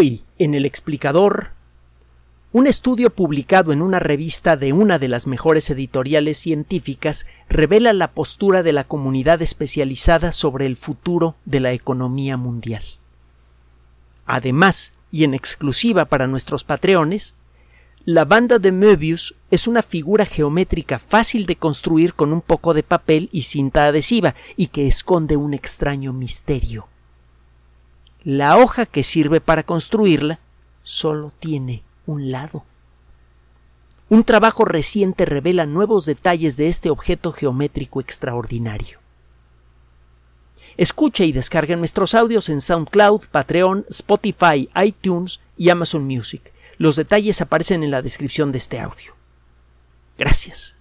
Hoy, en el explicador, un estudio publicado en una revista de una de las mejores editoriales científicas revela la postura de la comunidad especializada sobre el futuro de la economía mundial. Además, y en exclusiva para nuestros patreones, la banda de Möbius es una figura geométrica fácil de construir con un poco de papel y cinta adhesiva y que esconde un extraño misterio. La hoja que sirve para construirla solo tiene un lado. Un trabajo reciente revela nuevos detalles de este objeto geométrico extraordinario. Escuche y descargue nuestros audios en SoundCloud, Patreon, Spotify, iTunes y Amazon Music. Los detalles aparecen en la descripción de este audio. Gracias.